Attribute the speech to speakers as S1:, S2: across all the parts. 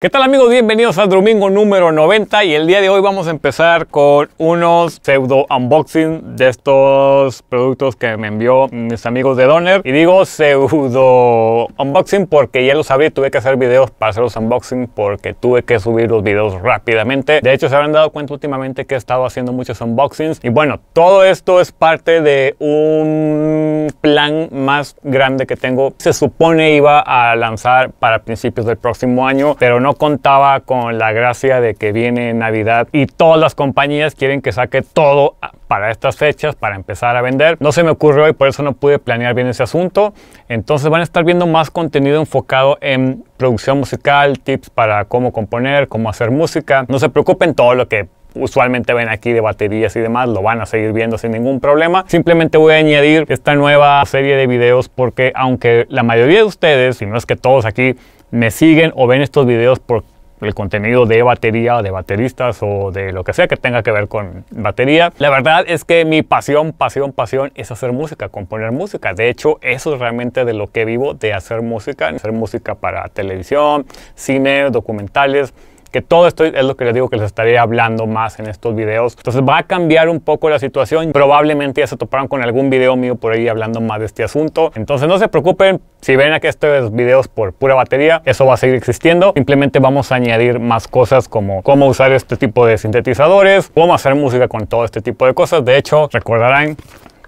S1: ¿Qué tal amigos? Bienvenidos al domingo número 90 y el día de hoy vamos a empezar con unos pseudo unboxing de estos productos que me envió mis amigos de Donner y digo pseudo unboxing porque ya lo sabía tuve que hacer videos para hacer los unboxing porque tuve que subir los videos rápidamente de hecho se habrán dado cuenta últimamente que he estado haciendo muchos unboxings y bueno, todo esto es parte de un plan más grande que tengo se supone iba a lanzar para principios del próximo año pero no no contaba con la gracia de que viene Navidad y todas las compañías quieren que saque todo para estas fechas, para empezar a vender. No se me ocurrió y por eso no pude planear bien ese asunto. Entonces van a estar viendo más contenido enfocado en producción musical, tips para cómo componer, cómo hacer música. No se preocupen, todo lo que usualmente ven aquí de baterías y demás, lo van a seguir viendo sin ningún problema. Simplemente voy a añadir esta nueva serie de videos porque aunque la mayoría de ustedes, si no es que todos aquí, me siguen o ven estos videos por el contenido de batería, de bateristas o de lo que sea que tenga que ver con batería. La verdad es que mi pasión, pasión, pasión es hacer música, componer música. De hecho, eso es realmente de lo que vivo, de hacer música, hacer música para televisión, cine, documentales, que todo esto es lo que les digo que les estaré hablando más en estos videos. Entonces va a cambiar un poco la situación. Probablemente ya se toparon con algún video mío por ahí hablando más de este asunto. Entonces no se preocupen si ven aquí estos videos por pura batería, eso va a seguir existiendo. Simplemente vamos a añadir más cosas como cómo usar este tipo de sintetizadores, cómo hacer música con todo este tipo de cosas. De hecho, recordarán,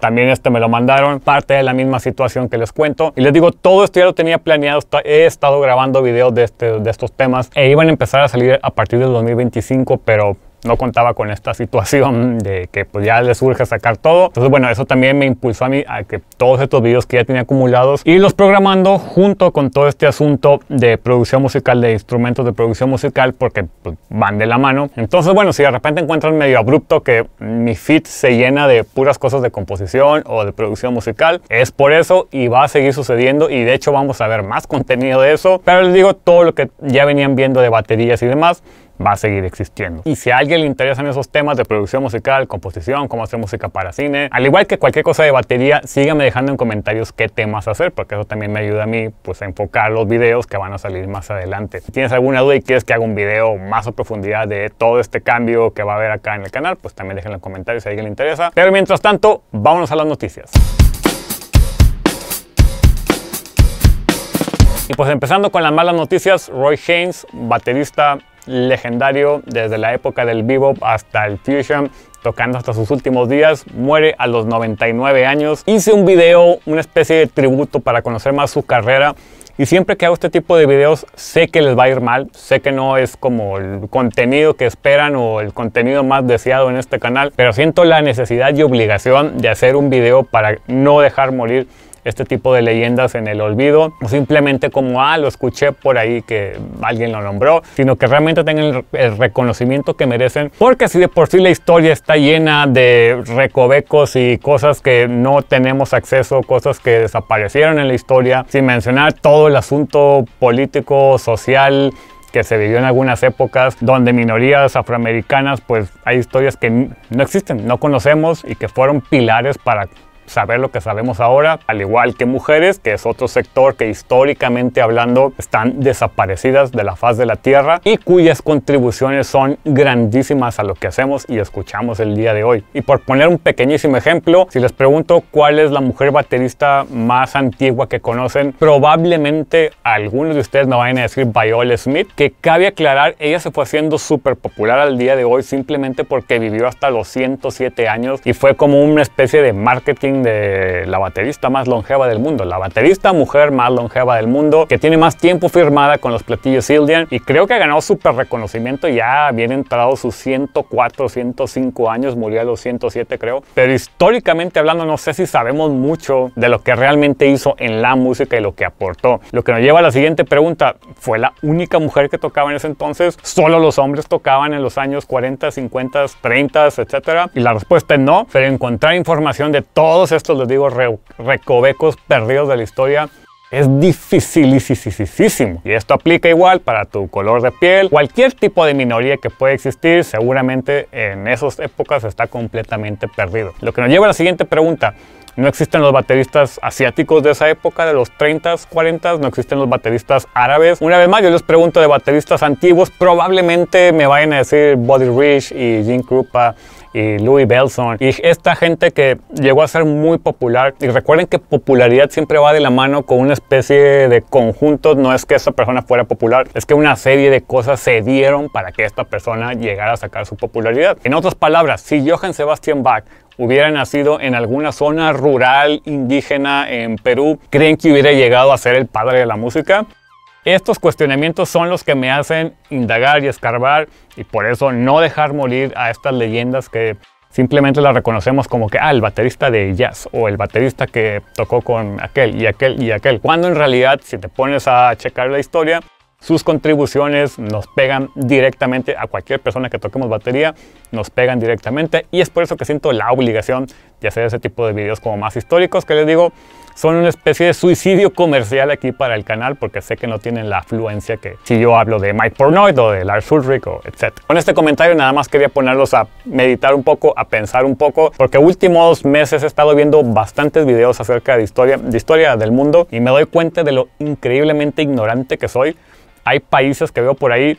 S1: también este me lo mandaron, parte de la misma situación que les cuento. Y les digo, todo esto ya lo tenía planeado, he estado grabando videos este, de, estos temas e iban a empezar a salir a partir del 2025, pero no contaba con esta situación de que pues ya le surge sacar todo. Entonces, bueno, eso también me impulsó a mí a que todos estos videos que ya tenía acumulados y los programando junto con todo este asunto de producción musical, de instrumentos de producción musical, porque pues, van de la mano. Entonces, bueno, si de repente encuentran medio abrupto que mi feed se llena de puras cosas de composición o de producción musical, es por eso y va a seguir sucediendo y de hecho vamos a ver más contenido de eso. Pero les digo todo lo que ya venían viendo de baterías y demás va a seguir existiendo. Y si a alguien le interesan esos temas de producción musical, composición, cómo hacer música para cine, al igual que cualquier cosa de batería, síganme dejando en comentarios qué temas hacer, porque eso también me ayuda a mí pues, a enfocar los videos que van a salir más adelante. Si tienes alguna duda y quieres que haga un video más a profundidad de todo este cambio que va a haber acá en el canal, pues también déjenlo en comentarios si a alguien le interesa. Pero mientras tanto, vámonos a las noticias. Y pues empezando con las malas noticias, Roy Haynes, baterista legendario desde la época del bebop hasta el fusion, tocando hasta sus últimos días, muere a los 99 años. Hice un video, una especie de tributo para conocer más su carrera. Y siempre que hago este tipo de videos sé que les va a ir mal, sé que no es como el contenido que esperan o el contenido más deseado en este canal, pero siento la necesidad y obligación de hacer un video para no dejar morir este tipo de leyendas en el olvido o simplemente como, ah, lo escuché por ahí que alguien lo nombró, sino que realmente tengan el, reconocimiento que merecen, porque si de por sí la historia está llena de recovecos y cosas que no tenemos acceso, cosas que desaparecieron en la historia, sin mencionar todo el asunto político, social, que se vivió en algunas épocas donde minorías afroamericanas, pues hay historias que no existen, no conocemos y que fueron pilares para saber lo que sabemos ahora, al igual que mujeres, que es otro sector que históricamente hablando están desaparecidas de la faz de la Tierra y cuyas contribuciones son grandísimas a lo que hacemos y escuchamos el día de hoy. Y por poner un pequeñísimo ejemplo, si les pregunto cuál es la mujer baterista más antigua que conocen, probablemente algunos de ustedes me vayan a decir Viola Smith, que cabe aclarar, ella se fue haciendo súper popular al día de hoy simplemente porque vivió hasta los 107 años y fue como una especie de marketing de la baterista más longeva del mundo, la baterista mujer más longeva del mundo, que tiene más tiempo firmada con los platillos Sildian y creo que ha ganado súper reconocimiento ya bien entrado sus 104, 105 años, murió a los 107 creo, pero históricamente hablando no sé si sabemos mucho de lo que realmente hizo en la música y lo que aportó. Lo que nos lleva a la siguiente pregunta, ¿fue la única mujer que tocaba en ese entonces? ¿Solo los hombres tocaban en los años 40, 50, 30, etcétera? Y la respuesta es no, pero encontrar información de todos estos, les digo, recovecos perdidos de la historia es dificilísimo. Y esto aplica igual para tu color de piel. Cualquier tipo de minoría que pueda existir, seguramente en esas épocas está completamente perdido. Lo que nos lleva a la siguiente pregunta. No existen los bateristas asiáticos de esa época, de los 30s, 40s, no existen los bateristas árabes. Una vez más, yo les pregunto de bateristas antiguos, probablemente me vayan a decir Body Rich y Jim Krupa y Louis Belson y esta gente que llegó a ser muy popular. Y recuerden que popularidad siempre va de la mano con una especie de conjunto. No es que esa persona fuera popular, es que una serie de cosas se dieron para que esta persona llegara a sacar su popularidad. En otras palabras, si Johann Sebastian Bach hubiera nacido en alguna zona rural indígena en Perú, ¿creen que hubiera llegado a ser el padre de la música? Estos cuestionamientos son los que me hacen indagar y escarbar y por eso no dejar morir a estas leyendas que simplemente las reconocemos como que, ah, el baterista de jazz o el baterista que tocó con aquel y aquel y aquel. Cuando en realidad, si te pones a checar la historia, sus contribuciones nos pegan directamente a cualquier persona que toquemos batería, nos pegan directamente y es por eso que siento la obligación de hacer ese tipo de videos como más históricos, que les digo, son una especie de suicidio comercial aquí para el canal porque sé que no tienen la afluencia que si yo hablo de Mike Pornoid o de Lars Ulrich o etc. Con este comentario nada más quería ponerlos a meditar un poco, a pensar un poco, porque últimos meses he estado viendo bastantes videos acerca de historia, de historia del mundo y me doy cuenta de lo increíblemente ignorante que soy hay países que veo por ahí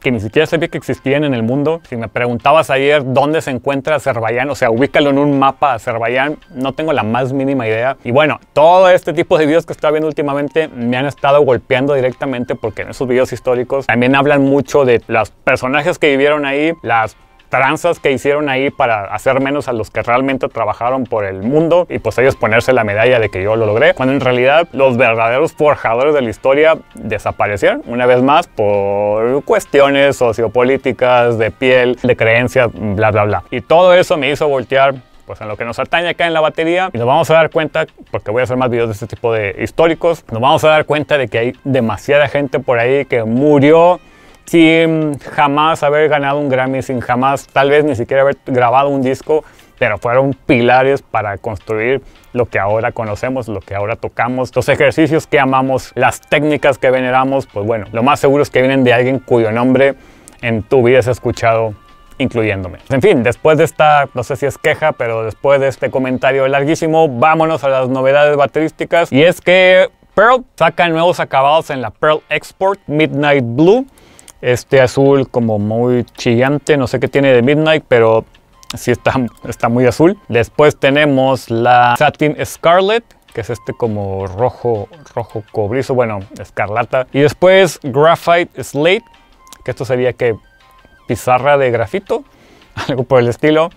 S1: que ni siquiera sabía que existían en el mundo. Si me preguntabas ayer dónde se encuentra Azerbaiyán, o sea, ubícalo en un mapa Azerbaiyán, no tengo la más mínima idea. Y bueno, todo este tipo de videos que estoy viendo últimamente me han estado golpeando directamente porque en esos videos históricos también hablan mucho de los personajes que vivieron ahí, las tranzas que hicieron ahí para hacer menos a los que realmente trabajaron por el mundo y pues ellos ponerse la medalla de que yo lo logré, cuando en realidad los verdaderos forjadores de la historia desaparecieron, una vez más por cuestiones sociopolíticas, de piel, de creencias, bla, bla, bla. Y todo eso me hizo voltear pues en lo que nos atañe acá en la batería y nos vamos a dar cuenta, porque voy a hacer más videos de este tipo de históricos, nos vamos a dar cuenta de que hay demasiada gente por ahí que murió sin jamás haber ganado un Grammy, sin jamás tal vez ni siquiera haber grabado un disco, pero fueron pilares para construir lo que ahora conocemos, lo que ahora tocamos, los ejercicios que amamos, las técnicas que veneramos, pues bueno, lo más seguro es que vienen de alguien cuyo nombre en tu vida has escuchado incluyéndome. En fin, después de esta, no sé si es queja, pero después de este comentario larguísimo, vámonos a las novedades baterísticas. Y es que Pearl saca nuevos acabados en la Pearl Export Midnight Blue este azul como muy chillante, no sé qué tiene de Midnight, pero sí está, está muy azul. Después tenemos la Satin Scarlet, que es este como rojo, rojo cobrizo, bueno, escarlata. Y después Graphite Slate, que esto sería que pizarra de grafito, algo por el estilo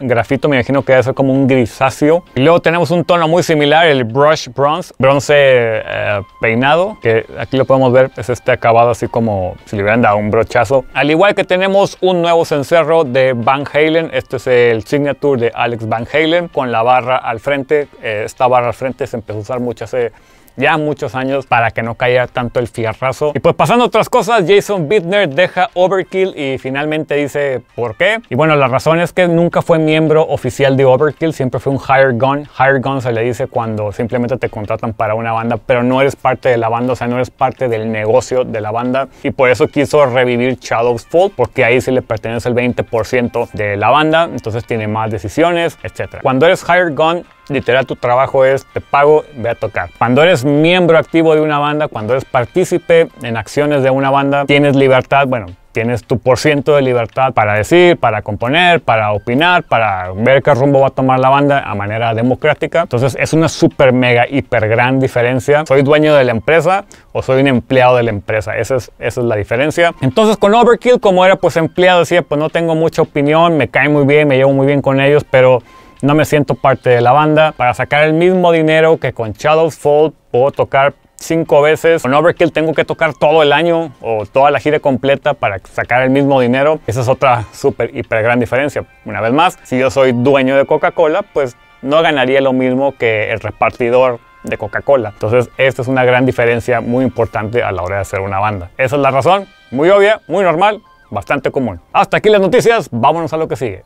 S1: grafito me imagino que debe ser como un grisáceo. Y luego tenemos un tono muy similar, el brush bronze, bronce eh, peinado, que aquí lo podemos ver, es este acabado así como si le hubieran dado un brochazo. Al igual que tenemos un nuevo cencerro de Van Halen, este es el Signature de Alex Van Halen, con la barra al frente, eh, esta barra al frente se empezó a usar mucho hace ya muchos años para que no caiga tanto el fierrazo. Y pues pasando a otras cosas, Jason Bittner deja Overkill y finalmente dice por qué. Y bueno, la razón es que nunca fue miembro oficial de Overkill, siempre fue un hired gun. Hired gun se le dice cuando simplemente te contratan para una banda, pero no eres parte de la banda, o sea, no eres parte del negocio de la banda. Y por eso quiso revivir Shadows Fall, porque ahí sí le pertenece el 20% de la banda, entonces tiene más decisiones, etc. Cuando eres hired gun, literal tu trabajo es te pago, voy a tocar. Cuando eres miembro activo de una banda, cuando eres partícipe en acciones de una banda, tienes libertad, bueno, tienes tu por ciento de libertad para decir, para componer, para opinar, para ver qué rumbo va a tomar la banda a manera democrática. Entonces es una súper, mega, hiper gran diferencia. Soy dueño de la empresa o soy un empleado de la empresa. Esa es, esa es la diferencia. Entonces con Overkill, como era pues empleado, decía, pues no tengo mucha opinión, me cae muy bien, me llevo muy bien con ellos, pero no me siento parte de la banda. Para sacar el mismo dinero que con Shadow Fold puedo tocar cinco veces. Con Overkill tengo que tocar todo el año o toda la gira completa para sacar el mismo dinero. Esa es otra súper, hiper gran diferencia. Una vez más, si yo soy dueño de Coca-Cola, pues no ganaría lo mismo que el repartidor de Coca-Cola. Entonces, esta es una gran diferencia muy importante a la hora de hacer una banda. Esa es la razón, muy obvia, muy normal, bastante común. Hasta aquí las noticias, vámonos a lo que sigue.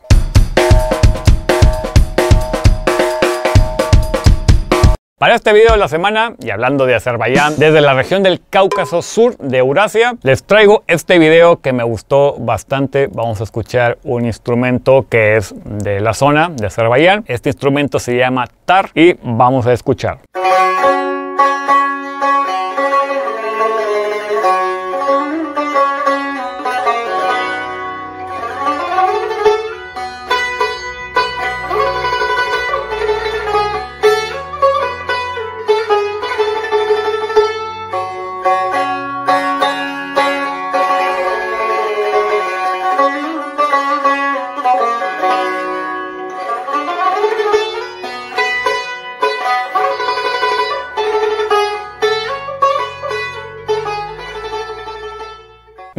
S1: Para este video de la semana, y hablando de Azerbaiyán, desde la región del Cáucaso Sur de Eurasia, les traigo este video que me gustó bastante. Vamos a escuchar un instrumento que es de la zona de Azerbaiyán. Este instrumento se llama tar y vamos a escuchar.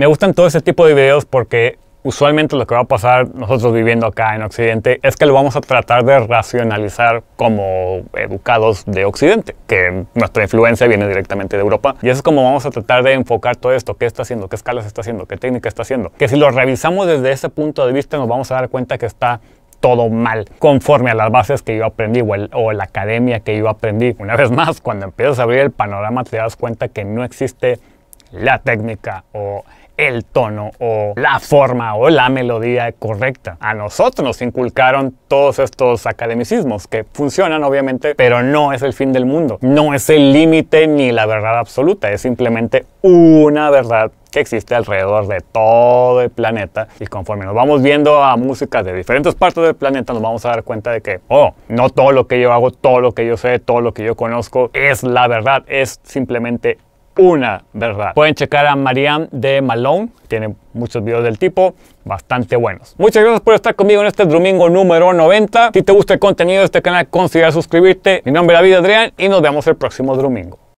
S1: Me gustan todo ese tipo de videos porque usualmente lo que va a pasar nosotros viviendo acá en Occidente es que lo vamos a tratar de racionalizar como educados de Occidente, que nuestra influencia viene directamente de Europa. Y eso es como vamos a tratar de enfocar todo esto, qué está haciendo, qué escalas está haciendo, qué técnica está haciendo. Que si lo revisamos desde ese punto de vista nos vamos a dar cuenta que está todo mal conforme a las bases que yo aprendí o, o, la academia que yo aprendí. Una vez más, cuando empiezas a abrir el panorama te das cuenta que no existe la técnica o el tono o la forma o la melodía correcta. A nosotros nos inculcaron todos estos academicismos que funcionan obviamente, pero no es el fin del mundo, no es el límite ni la verdad absoluta, es simplemente una verdad que existe alrededor de todo el planeta y conforme nos vamos viendo a música de diferentes partes del planeta nos vamos a dar cuenta de que, oh, no todo lo que yo hago, todo lo que yo sé, todo lo que yo conozco es la verdad, es simplemente una verdad. Pueden checar a Marianne de Malone, tiene muchos videos del tipo, bastante buenos. Muchas gracias por estar conmigo en este domingo número 90. Si te gusta el contenido de este canal, considera suscribirte. Mi nombre es David Adrián y nos vemos el próximo domingo.